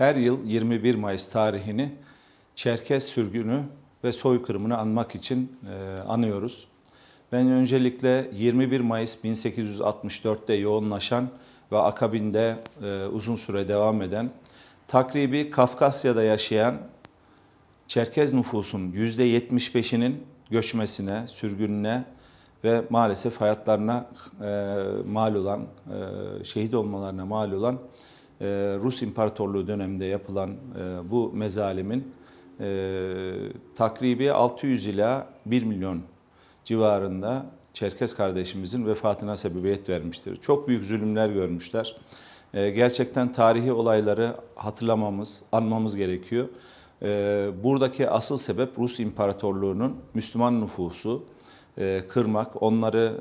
her yıl 21 Mayıs tarihini Çerkes sürgünü ve soykırımını anmak için e, anıyoruz. Ben öncelikle 21 Mayıs 1864'te yoğunlaşan ve akabinde e, uzun süre devam eden, takribi Kafkasya'da yaşayan Çerkez nüfusun %75'inin göçmesine, sürgününe ve maalesef hayatlarına e, mal olan, e, şehit olmalarına mal olan ee, Rus İmparatorluğu döneminde yapılan e, bu mezalimin e, takribi 600 ila 1 milyon civarında Çerkes kardeşimizin vefatına sebebiyet vermiştir. Çok büyük zulümler görmüşler. E, gerçekten tarihi olayları hatırlamamız, anmamız gerekiyor. Buradaki asıl sebep Rus İmparatorluğu'nun Müslüman nüfusu, kırmak, onları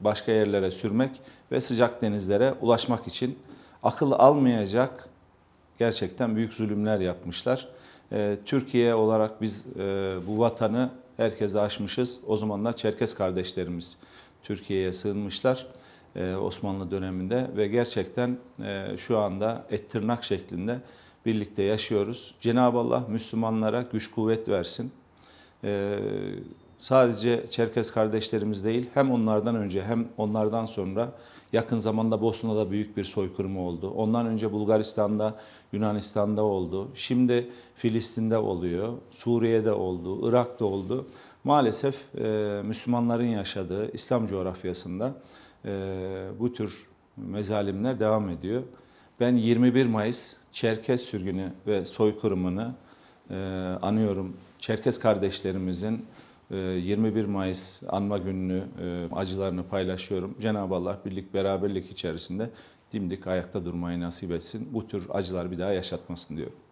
başka yerlere sürmek ve sıcak denizlere ulaşmak için akıl almayacak gerçekten büyük zulümler yapmışlar. Ee, Türkiye olarak biz e, bu vatanı herkese aşmışız. O zamanlar Çerkes kardeşlerimiz Türkiye'ye sığınmışlar e, Osmanlı döneminde ve gerçekten e, şu anda et tırnak şeklinde birlikte yaşıyoruz. Cenab-ı Allah Müslümanlara güç kuvvet versin. E, sadece Çerkez kardeşlerimiz değil hem onlardan önce hem onlardan sonra yakın zamanda Bosna'da büyük bir soykırım oldu. Ondan önce Bulgaristan'da, Yunanistan'da oldu. Şimdi Filistin'de oluyor, Suriye'de oldu, Irak'ta oldu. Maalesef e, Müslümanların yaşadığı İslam coğrafyasında e, bu tür mezalimler devam ediyor. Ben 21 Mayıs Çerkez sürgünü ve soykırımını e, anıyorum. Çerkez kardeşlerimizin 21 ee, Mayıs anma gününü e, acılarını paylaşıyorum. Cenab-ı Allah birlik beraberlik içerisinde dimdik ayakta durmayı nasip etsin. Bu tür acılar bir daha yaşatmasın diyorum.